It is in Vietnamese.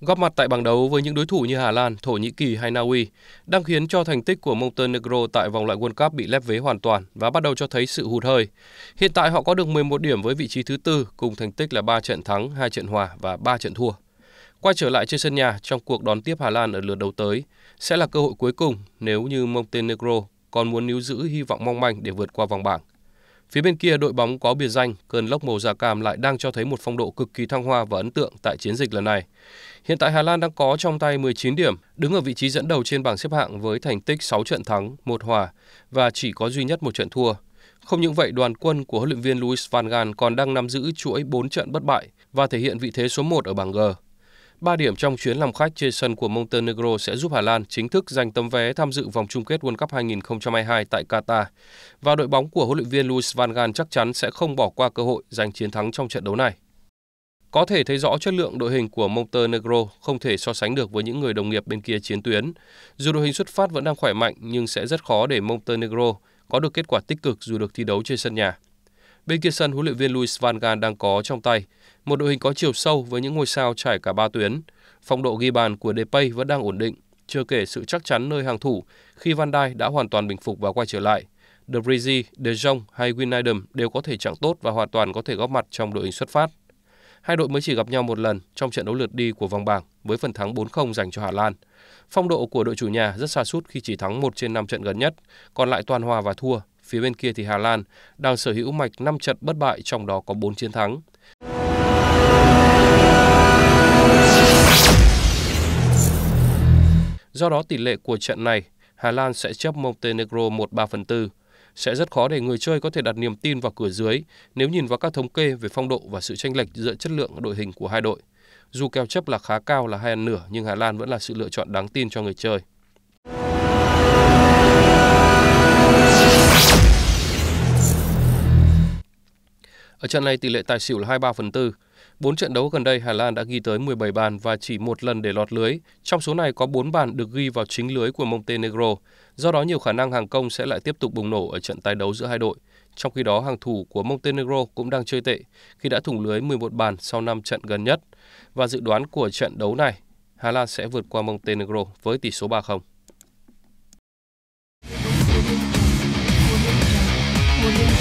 Góp mặt tại bảng đấu với những đối thủ như Hà Lan, Thổ Nhĩ Kỳ hay Na Uy đang khiến cho thành tích của Montenegro tại vòng loại World Cup bị lép vế hoàn toàn và bắt đầu cho thấy sự hụt hơi. Hiện tại họ có được 11 điểm với vị trí thứ tư cùng thành tích là 3 trận thắng, 2 trận hòa và 3 trận thua. Quay trở lại trên sân nhà trong cuộc đón tiếp Hà Lan ở lượt đấu tới sẽ là cơ hội cuối cùng nếu như Montenegro còn muốn níu giữ hy vọng mong manh để vượt qua vòng bảng. Phía bên kia, đội bóng có biệt danh cơn lốc màu da dạ cam lại đang cho thấy một phong độ cực kỳ thăng hoa và ấn tượng tại chiến dịch lần này. Hiện tại Hà Lan đang có trong tay 19 điểm, đứng ở vị trí dẫn đầu trên bảng xếp hạng với thành tích 6 trận thắng, 1 hòa và chỉ có duy nhất một trận thua. Không những vậy, đoàn quân của huấn luyện viên Luis Van Gaal còn đang nắm giữ chuỗi 4 trận bất bại và thể hiện vị thế số 1 ở bảng G. 3 điểm trong chuyến làm khách trên sân của Montenegro sẽ giúp Hà Lan chính thức giành tấm vé tham dự vòng chung kết World Cup 2022 tại Qatar. Và đội bóng của huấn luyện viên Luis Van Gaal chắc chắn sẽ không bỏ qua cơ hội giành chiến thắng trong trận đấu này. Có thể thấy rõ chất lượng đội hình của Montenegro không thể so sánh được với những người đồng nghiệp bên kia chiến tuyến. Dù đội hình xuất phát vẫn đang khỏe mạnh nhưng sẽ rất khó để Montenegro có được kết quả tích cực dù được thi đấu trên sân nhà. Bên kia sân, huấn luyện viên Luis Van Gaal đang có trong tay một đội hình có chiều sâu với những ngôi sao trải cả ba tuyến. Phong độ ghi bàn của Depay vẫn đang ổn định, chưa kể sự chắc chắn nơi hàng thủ khi Van Dijk đã hoàn toàn bình phục và quay trở lại. De Bruyne, De Jong hay Wijnaldum đều có thể trạng tốt và hoàn toàn có thể góp mặt trong đội hình xuất phát. Hai đội mới chỉ gặp nhau một lần trong trận đấu lượt đi của vòng bảng với phần thắng 4-0 dành cho Hà Lan. Phong độ của đội chủ nhà rất xa sút khi chỉ thắng 1 trên 5 trận gần nhất, còn lại toàn hòa và thua Phía bên kia thì Hà Lan đang sở hữu mạch 5 trận bất bại trong đó có 4 chiến thắng. Do đó tỷ lệ của trận này, Hà Lan sẽ chấp Montenegro 1 3 phần 4. Sẽ rất khó để người chơi có thể đặt niềm tin vào cửa dưới nếu nhìn vào các thống kê về phong độ và sự tranh lệch giữa chất lượng đội hình của hai đội. Dù kèo chấp là khá cao là hai ăn nửa nhưng Hà Lan vẫn là sự lựa chọn đáng tin cho người chơi. Ở trận này tỷ lệ tài xỉu là 23 phần 4. Bốn trận đấu gần đây Hà Lan đã ghi tới 17 bàn và chỉ một lần để lọt lưới. Trong số này có 4 bàn được ghi vào chính lưới của Montenegro. Do đó nhiều khả năng hàng công sẽ lại tiếp tục bùng nổ ở trận tái đấu giữa hai đội. Trong khi đó, hàng thủ của Montenegro cũng đang chơi tệ khi đã thủng lưới 11 bàn sau 5 trận gần nhất. Và dự đoán của trận đấu này, Hà Lan sẽ vượt qua Montenegro với tỷ số 3-0. Thank you.